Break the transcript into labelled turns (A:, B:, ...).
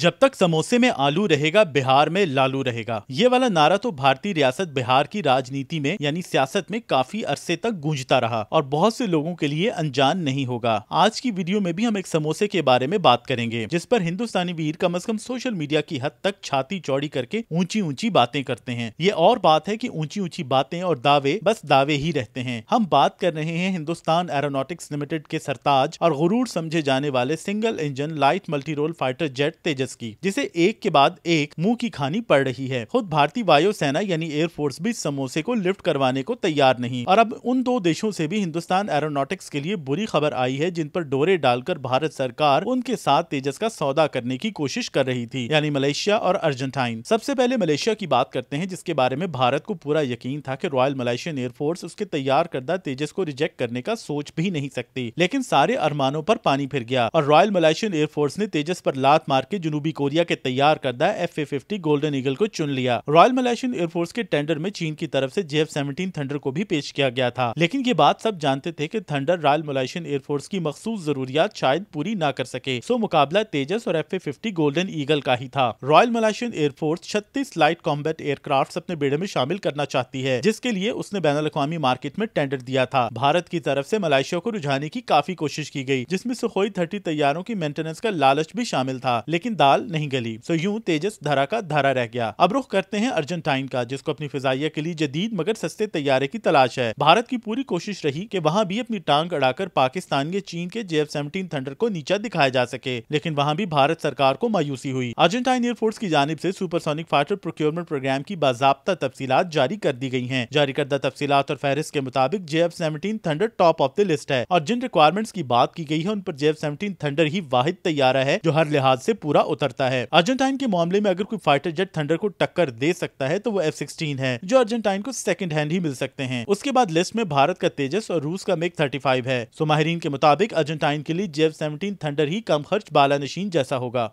A: जब तक समोसे में आलू रहेगा बिहार में लालू रहेगा ये वाला नारा तो भारतीय रियासत बिहार की राजनीति में यानी सियासत में काफी अरसे तक गूंजता रहा और बहुत से लोगों के लिए अनजान नहीं होगा आज की वीडियो में भी हम एक समोसे के बारे में बात करेंगे जिस पर हिंदुस्तानी वीर कम अज कम सोशल मीडिया की हद तक छाती चौड़ी करके ऊंची ऊंची बातें करते हैं ये और बात है की ऊंची ऊंची बातें और दावे बस दावे ही रहते हैं हम बात कर रहे हैं हिंदुस्तान एरोनोटिक्स लिमिटेड के सरताज और गुरूर समझे जाने वाले single engine light multi role fighter jet Tejas express की जिसे एक के बाद एक मुंह की खानी पड़ रही है खुद भारतीय वायुसेना यानी एयरफोर्स भी समोसे को लिफ्ट करवाने को तैयार नहीं और अब उन दो देशों से भी हिंदुस्तान एरोनॉटिक्स के लिए बुरी खबर आई है जिन पर डोरे डालकर भारत सरकार उनके साथ तेजस का सौदा करने की कोशिश कर रही थी यानी मलेशिया और अर्जेंटाइन सबसे पहले मलेशिया की बात करते हैं जिसके बारे में भारत को पूरा यकीन था कि रॉयल मलेशियन एयरफोर्स उसके तैयार करदा तेजस को रिजेक्ट करने का सोच भी नहीं सकती लेकिन सारे अरमानों पर पानी फिर गया और रॉयल मलेशियन एयरफोर्स ने तेजस पर लात मार के जुनू जनूबी कोरिया के तैयार करदा F A fifty golden eagle को चुन लिया रॉयल मलेशियन एयरफोर्स के टेंडर में चीन की तरफ से एफ सेवनटीन थंडर को भी पेश किया गया था लेकिन ये बात सब जानते थे कि थंडर रॉयल मलेशियन एयरफोर्स की मखसूस जरूरियात शायद पूरी ना कर सके सो मुकाबला तेजस और F A fifty golden eagle का ही था रॉयल मलेशियन एयरफोर्स छत्तीस लाइट कॉम्बैट एयरक्राफ्ट अपने बेड़े में शामिल करना चाहती है जिसके लिए उसने बैन अवी मार्केट में टेंडर दिया था भारत की तरफ से मलेशिया को रुझाने की काफी कोशिश की गई जिसमें सुखोई थर्टी तैयारों की मेंटेनेंस का लालच भी शामिल था लेकिन डाल नहीं गली सो यूं तेजस धारा का धारा रह गया अब रुख करते हैं अर्जेंटाइन का जिसको अपनी फिजाइया के लिए जदीद मगर सस्ते तैयारे की तलाश है भारत की पूरी कोशिश रही की वहाँ भी अपनी टांग अड़ाकर पाकिस्तान के चीन के जे एफ सेवनटीन थंडर को नीचा दिखाया जा सके लेकिन वहाँ भी भारत सरकार को मायूसी हुई अर्जेंटाइन एयरफोर्स की जानब ऐसी सुपरसोनिक फाइटर प्रोक्योरमेंट प्रोग्राम की बाबा तफसी जारी कर दी गई है जारी करदा तफसीत और फहरिस्त के मुताबिक J F seventeen thunder top of the list है और जिन रिक्वायरमेंट्स की बात की गई है उन पर जे एफ सेवनटीन थंडर ही वाहिद तैयारा है जो हर लिहाज ऐसी पूरा उतरता है अर्जेंटाइन के मामले में अगर कोई फाइटर जेट थंडर को टक्कर दे सकता है तो वो एफ सिक्सटीन है जो अर्जेंटाइन को सेकंड हैंड ही मिल सकते हैं उसके बाद लिस्ट में भारत का तेजस और रूस का मेक थर्टी फाइव है सो माहरीन के मुताबिक अर्जेंटाइन के लिए जेफ सेवनटीन थंडर ही कम खर्च बाला नशीन जैसा होगा